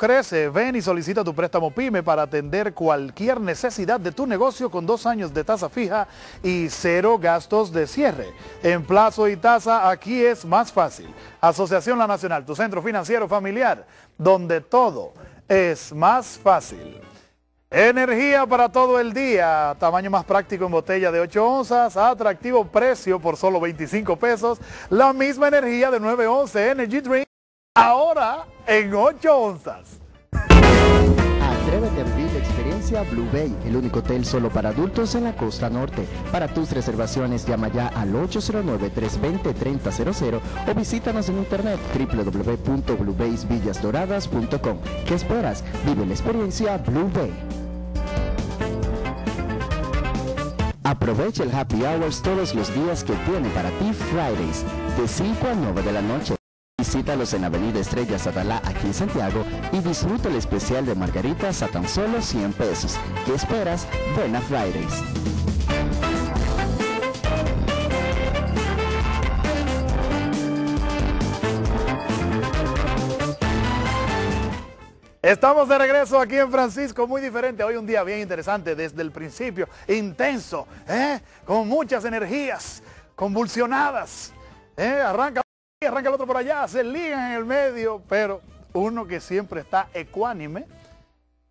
Crece, ven y solicita tu préstamo PYME para atender cualquier necesidad de tu negocio con dos años de tasa fija y cero gastos de cierre. En plazo y tasa aquí es más fácil. Asociación La Nacional, tu centro financiero familiar, donde todo es más fácil. Energía para todo el día, tamaño más práctico en botella de 8 onzas, atractivo precio por solo 25 pesos, la misma energía de 9.11 Energy Drink, ahora en 8 onzas. Atrévete a vivir la experiencia Blue Bay, el único hotel solo para adultos en la costa norte. Para tus reservaciones llama ya al 809-320-3000 o visítanos en internet www.bluebaysvillasdoradas.com. ¿Qué esperas? Vive la experiencia Blue Bay. Aprovecha el happy hours todos los días que tiene para ti Fridays, de 5 a 9 de la noche Visítalos en Avenida Estrellas Atalá aquí en Santiago y disfruta el especial de margaritas a tan solo 100 pesos. ¿Qué esperas? Buenas Fridays. Estamos de regreso aquí en Francisco, muy diferente. Hoy un día bien interesante, desde el principio, intenso, ¿eh? con muchas energías convulsionadas. ¿eh? Arranca arranca el otro por allá, se ligan en el medio, pero uno que siempre está ecuánime,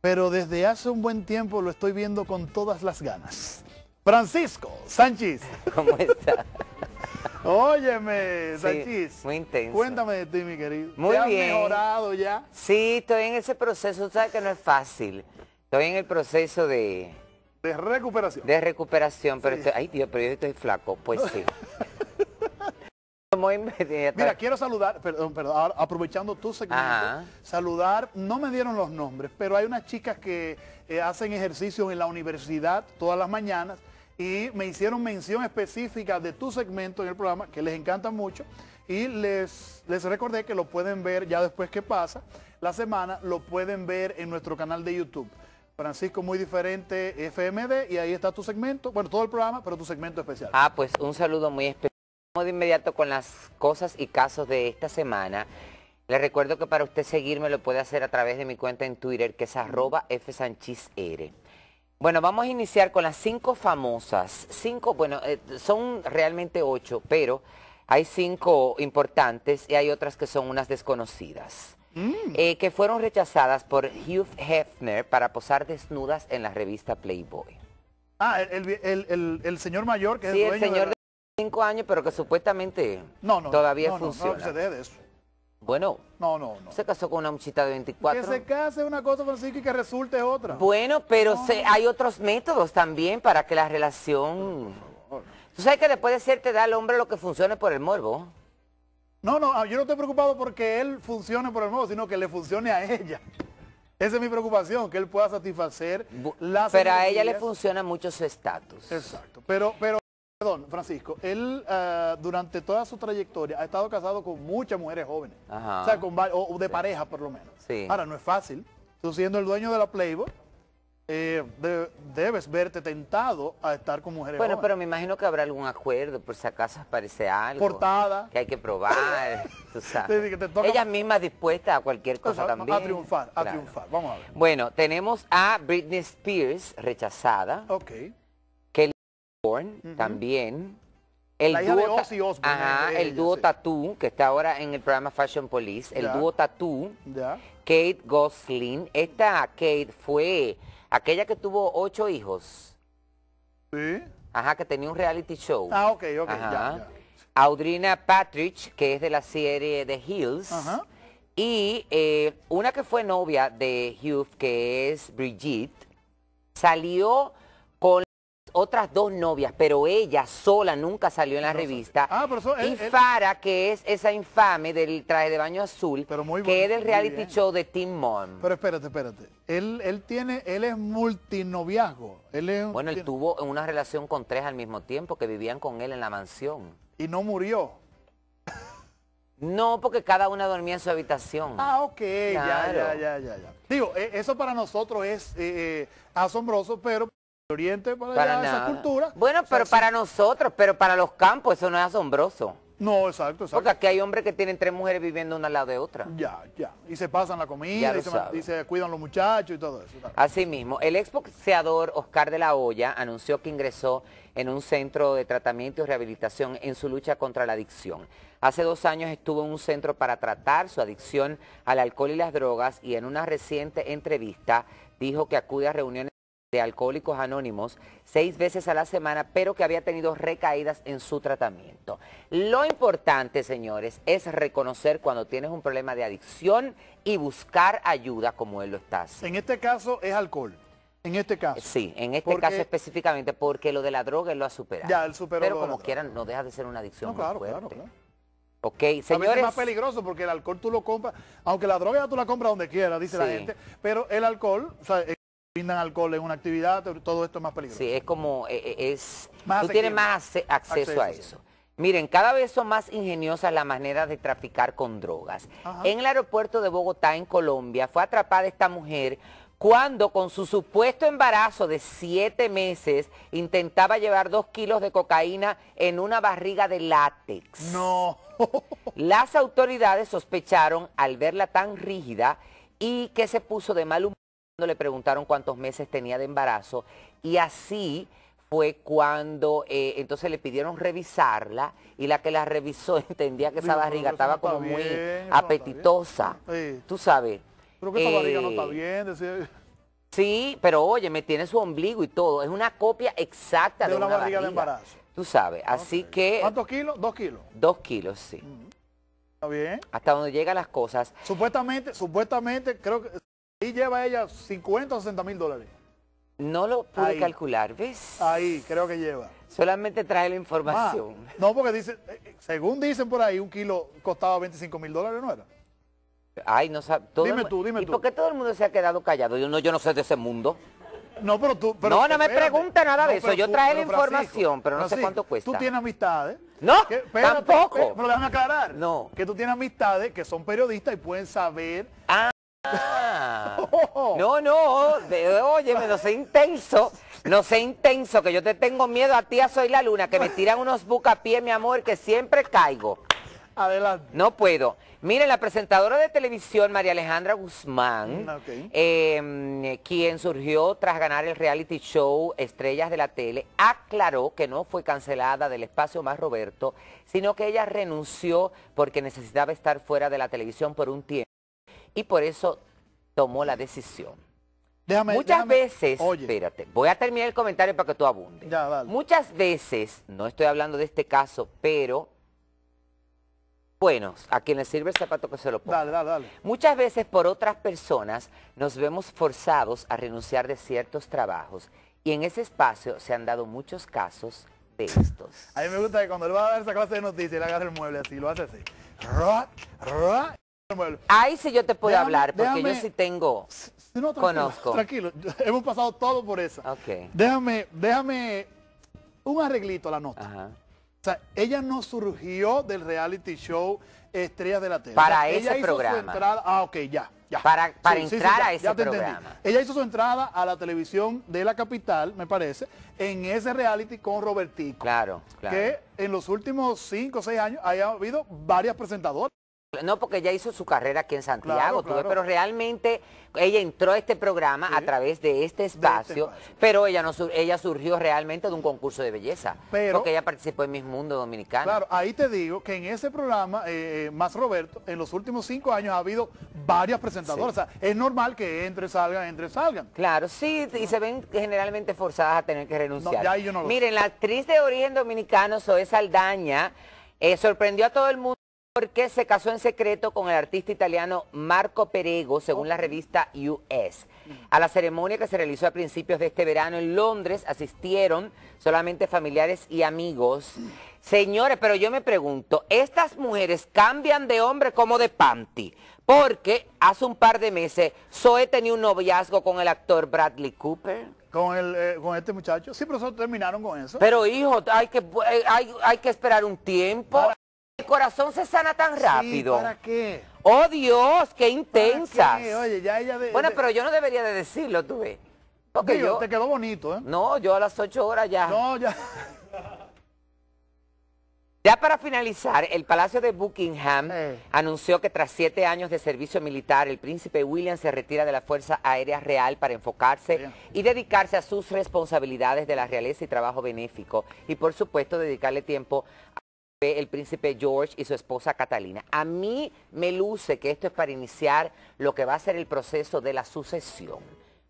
pero desde hace un buen tiempo lo estoy viendo con todas las ganas. Francisco Sánchez. ¿Cómo está? Óyeme, Sánchez. Muy intenso. Cuéntame de ti, mi querido. Muy ¿Te has mejorado ya? Sí, estoy en ese proceso, sabes que no es fácil. Estoy en el proceso de... De recuperación. De recuperación, pero estoy, ay Dios, pero yo estoy flaco, pues sí. Muy Mira, quiero saludar, perdón, perdón, aprovechando tu segmento, saludar, no me dieron los nombres, pero hay unas chicas que eh, hacen ejercicio en la universidad todas las mañanas y me hicieron mención específica de tu segmento en el programa, que les encanta mucho, y les, les recordé que lo pueden ver ya después que pasa la semana, lo pueden ver en nuestro canal de YouTube. Francisco Muy Diferente FMD, y ahí está tu segmento, bueno, todo el programa, pero tu segmento especial. Ah, pues un saludo muy especial de inmediato con las cosas y casos de esta semana. Les recuerdo que para usted seguirme lo puede hacer a través de mi cuenta en Twitter, que es arroba fsanchizr. Bueno, vamos a iniciar con las cinco famosas. Cinco, bueno, eh, son realmente ocho, pero hay cinco importantes y hay otras que son unas desconocidas. Mm. Eh, que fueron rechazadas por Hugh Hefner para posar desnudas en la revista Playboy. Ah, el, señor mayor que es dueño el señor de Cinco años, pero que supuestamente no, no, todavía no, funciona. No, no, eso. Bueno, no, no, Se casó con una muchita de 24. Que se case una cosa, Francisco, y que resulte otra. Bueno, pero hay otros métodos también para que la relación... Tú sabes que después de cierta da al hombre lo que funcione por el morbo. No, no, ah, yo no estoy preocupado porque él funcione por el morbo, sino que le funcione a ella. Esa es mi preocupación, que él pueda satisfacer las... Pero a ella le funciona mucho su estatus. Exacto, pero... pero Perdón, Francisco, él eh, durante toda su trayectoria ha estado casado con muchas mujeres jóvenes. O de pareja por lo menos. Ahora, no es fácil. Tú siendo el dueño de la Playboy, eh, debes verte tentado a estar con mujeres jóvenes. Bueno, pero me imagino que habrá algún acuerdo, por si acaso parece algo. Portada. Que hay que probar, tú sabes. Ellas mismas dispuestas a cualquier cosa también. A triunfar, a triunfar, vamos a ver. Bueno, tenemos a Britney Spears, rechazada. Ok también. El dúo, el dúo Tattoo, que está ahora en el programa Fashion Police, el dúo Tattoo, Kate Gosling. Esta Kate fue aquella que tuvo ocho hijos. Sí. Ajá, que tenía un reality show. Ah, Audrina Patrick, que es de la serie The Hills. Y eh, una que fue novia de Hugh, que es Brigitte, salió con otras dos novias, pero ella sola nunca salió en la revista. Ah, pero y Fara, que es esa infame del traje de baño azul, que es del reality show de Tim Pero espérate, espérate. Él, tiene, él es multinoviazgo. Él es, bueno, él en tuvo una relación con tres al mismo tiempo que vivían con él en la mansión. Y no murió. No, porque cada una dormía en su habitación. Ah, ok, ya, ya, ya, Digo, e, eso para nosotros es eh, eh, asombroso, pero... Oriente para, esa cultura. Bueno, pero para nosotros, pero para los campos eso no es asombroso. No, exacto, exacto. Porque aquí hay hombres que tienen tres mujeres viviendo una al lado de otra. Ya, ya. Y se pasan la comida, y se, cuidan los muchachos y todo eso. Asimismo, Así mismo, el exboxeador Oscar de la Hoya anunció que ingresó en un centro de tratamiento y rehabilitación en su lucha contra la adicción. Hace dos años estuvo en un centro para tratar su adicción al alcohol y las drogas y en una reciente entrevista dijo que acude a reuniones de Alcohólicos Anónimos seis veces a la semana, pero que había tenido recaídas en su tratamiento. Lo importante, señores, es reconocer cuando tienes un problema de adicción y buscar ayuda como él lo está haciendo. En este caso es alcohol. En este caso. Sí, en este caso específicamente, porque lo de la droga lo ha superado. Ya, él superó. Pero como quieran, no deja de ser una adicción. No, claro, claro, Ok, señores. es más peligroso porque el alcohol tú lo compras, aunque la droga tú la compras donde quieras, dice la gente, pero el alcohol, brindan alcohol en una actividad, todo esto es más peligroso. Sí, es como, eh, eh, es, tú tienes más acceso, a eso. Miren, cada vez son más ingeniosas las maneras de traficar con drogas. En el aeropuerto de Bogotá, en Colombia, fue atrapada esta mujer cuando con su supuesto embarazo de siete meses intentaba llevar dos kilos de cocaína en una barriga de látex. No. Las autoridades sospecharon al verla tan rígida y que se puso de mal humor le preguntaron cuántos meses tenía de embarazo y así fue cuando eh, entonces le pidieron revisarla y la que la revisó entendía que esa barriga estaba como muy apetitosa. Tú sabes. Creo que barriga no está eh, bien, Sí, pero oye, me tiene su ombligo y todo. Es una copia exacta de, de una, barriga, de embarazo. Tú sabes, así que... ¿Cuántos kilos? Dos kilos. Dos kilos, sí. Está bien. Hasta donde llegan las cosas. Supuestamente, supuestamente, creo que lleva ella 50 o 60 mil dólares. No lo pude calcular, ¿ves? Ahí, creo que lleva. Solamente trae la información. no, porque dice, eh, eh, según dicen por ahí, un kilo costaba 25 mil dólares, ¿no era? Ay, no sabe. Dime tú, dime tú. por todo el mundo se ha quedado callado? Yo no, yo no sé de ese mundo. No, pero tú... no, no me pregunta nada de eso. Yo trae la información, pero no sé cuánto cuesta. Tú tienes amistades. No, que, tampoco. Pero déjame aclarar. No. Que tú tienes amistades que son periodistas y pueden saber... Ah. Ah. No, no, de, no sé intenso, no sé intenso, que yo te tengo miedo a ti, a Soy la Luna, que me tiran unos pie, mi amor, que siempre caigo. Adelante. No puedo. Miren, la presentadora de televisión María Alejandra Guzmán, mm, em, quien surgió tras ganar el reality show Estrellas de la Tele, aclaró que no fue cancelada del espacio más Roberto, sino que ella renunció porque necesitaba estar fuera de la televisión por un tiempo y por eso tomó la decisión. Muchas veces, espérate, voy a terminar el comentario para que tú abundes. Muchas veces, no estoy hablando de este caso, pero bueno, a quien le sirve el zapato que se lo ponga. Dale, Muchas veces por otras personas nos vemos forzados a renunciar de ciertos trabajos y en ese espacio se han dado muchos casos de estos. a mí me gusta que cuando él va a dar esa clase de noticias, le agarra el mueble así, lo hace así. Ahí si yo te puedo hablar, porque yo sí tengo, no, conozco. Tranquilo, hemos pasado todo por eso. Okay. Déjame, déjame un arreglito a la nota. O sea, ella no surgió del reality show Estrellas de la Tele. Para ella hizo Su entrada, ah, ok, ya. Para, para entrar a ese programa. Ella hizo su entrada a la televisión de la capital, me parece, en ese reality con Robertico. Claro, claro. Que en los últimos cinco o seis años haya habido varias presentadoras. No, porque ella hizo su carrera aquí en Santiago, pero realmente ella entró a este programa a través de este, este espacio, pero ella no ella surgió realmente de un concurso de belleza, porque ella participó en Miss Mundo Dominicano. Claro, ahí te digo que en ese programa, eh, eh, más Roberto, en los últimos cinco años ha habido varias presentadoras, es normal que entre, salgan, entre, salgan. Claro, sí, y se ven generalmente forzadas a tener que renunciar. Miren, la actriz de origen dominicano, Zoe Saldaña, eh, sorprendió a todo el mundo porque se casó en secreto con el artista italiano Marco Perego, según la revista US. A la ceremonia que se realizó a principios de este verano en Londres asistieron solamente familiares y amigos. Señores, pero yo me pregunto, estas mujeres cambian de hombre como de panty, porque hace un par de meses Zoe tenía un noviazgo con el actor Bradley Cooper. Con, el, eh, con este muchacho, sí, pero eso terminaron con eso. Pero hijo, hay que, eh, hay que esperar un tiempo corazón se sana tan rápido. ¿Para qué? Oh Dios, qué intensas. bueno, pero yo no debería de decirlo, tú ves. Porque yo... te quedó bonito, ¿eh? No, yo a las ocho horas ya. No, ya. Ya para finalizar, el Palacio de Buckingham eh. anunció que tras siete años de servicio militar, el príncipe William se retira de la Fuerza Aérea Real para enfocarse y dedicarse a sus responsabilidades de la realeza y trabajo benéfico. Y por supuesto, dedicarle tiempo a el príncipe George y su esposa Catalina. A mí me luce que esto es para iniciar lo que va a ser el proceso de la sucesión.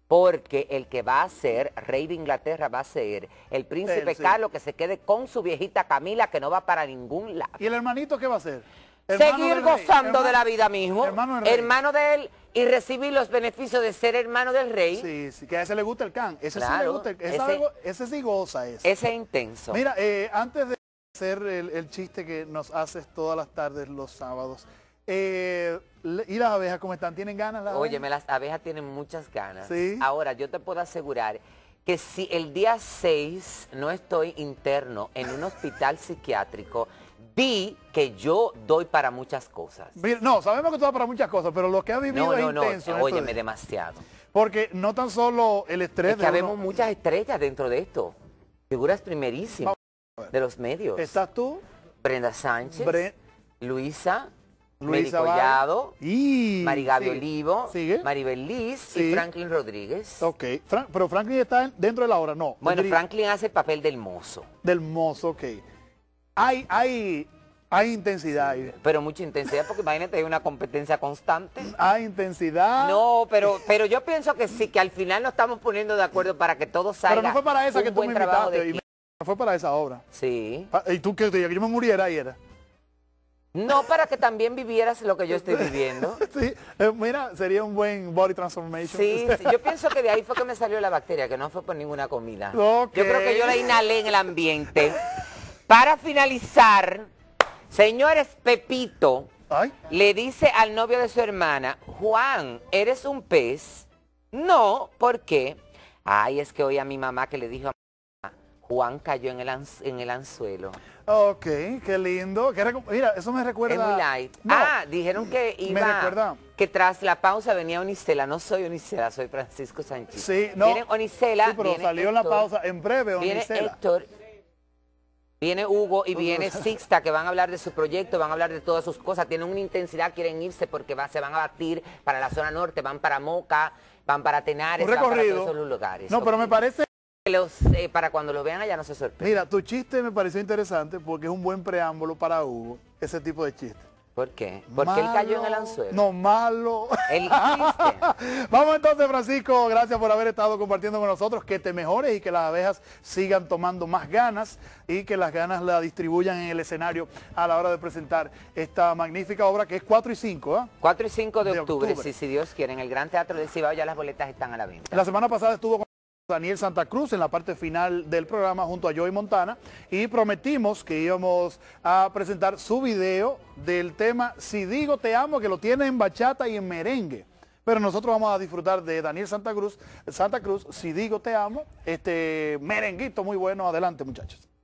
Porque el que va a ser rey de Inglaterra va a ser el príncipe Carlos que se quede con su viejita Camila que no va para ningún lado. ¿Y el hermanito qué va a hacer? Seguir gozando de la vida mismo, hermano, hermano de él y recibir los beneficios de ser hermano del rey. Sí, sí, que a ese le gusta el can. Ese sí le gusta ese, goza ese. Ese es intenso. Mira, eh, antes de hacer el, chiste que nos haces todas las tardes los sábados. Eh, ¿Y las abejas cómo están? ¿Tienen ganas las Óyeme, las abejas tienen muchas ganas. Ahora, yo te puedo asegurar que si el día 6 no estoy interno en un hospital psiquiátrico, vi que yo doy para muchas cosas. No, sabemos que tú das para muchas cosas, pero lo que ha vivido no, no, no, No, óyeme, demasiado. Porque no tan solo el estrés... Es que muchas estrellas dentro de esto, figuras primerísimas de los medios. ¿Estás tú? Brenda Sánchez. Luisa. Luisa Collado, y... Marigabi Olivo, Maribel Liz y Franklin Rodríguez. Ok, pero Franklin está dentro de la hora, no. Bueno, Franklin hace el papel del mozo. Del mozo, ok. Hay, hay, hay intensidad Pero mucha intensidad, porque imagínate, hay una competencia constante. Mm, hay intensidad. No, pero, pero yo pienso que sí, que al final nos estamos poniendo de acuerdo para que todo salga. Pero no fue para eso que tú me fue para esa obra. Sí. ¿Y tú que yo me muriera y era? No, para que también vivieras lo que yo estoy viviendo. sí, eh, mira, sería un buen body transformation. Sí, yo pienso que de ahí fue que me salió la bacteria, que no fue por ninguna comida. Yo creo que yo la inhalé en el ambiente. Para finalizar, señores, Pepito le dice al novio de su hermana, Juan, ¿eres un pez? No, ¿por qué? Ay, es que hoy a mi mamá que le dijo a Juan cayó en el, anzuelo. Ok, qué lindo. Mira, eso me recuerda... Es muy light. ah, dijeron que Me recuerda... Que tras la pausa venía Onicela. No soy Onicela, soy Francisco Sánchez. Sí, no. Viene Onicela, sí, pero salió la pausa en breve Onicela. Viene Héctor, Viene Hugo y viene Sixta, que van a hablar de su proyecto, van a hablar de todas sus cosas. Tienen una intensidad, quieren irse porque va, se van a batir para la zona norte, van para Moca, van para Tenares, van para todos lugares. No, pero me parece... Los, eh, para cuando lo vean allá no se sorprende. Mira, tu chiste me pareció interesante porque es un buen preámbulo para Hugo, ese tipo de chiste. ¿Por qué? Porque el él cayó en el anzuelo. No, malo. El chiste. Vamos entonces, Francisco, gracias por haber estado compartiendo con nosotros. Que te mejores y que las abejas sigan tomando más ganas y que las ganas la distribuyan en el escenario a la hora de presentar esta magnífica obra que es 4 y 5, 4 ¿ah? y 5 de, octubre, Si, Dios quiere, en el Gran Teatro de Cibao ya las boletas están a la venta. La semana pasada estuvo con Daniel Santa Cruz en la parte final del programa junto a Joey Montana y prometimos que íbamos a presentar su video del tema Si digo te amo que lo tiene en bachata y en merengue. Pero nosotros vamos a disfrutar de Daniel Santa Cruz, Santa Cruz, Si digo te amo, este merenguito muy bueno, adelante muchachos.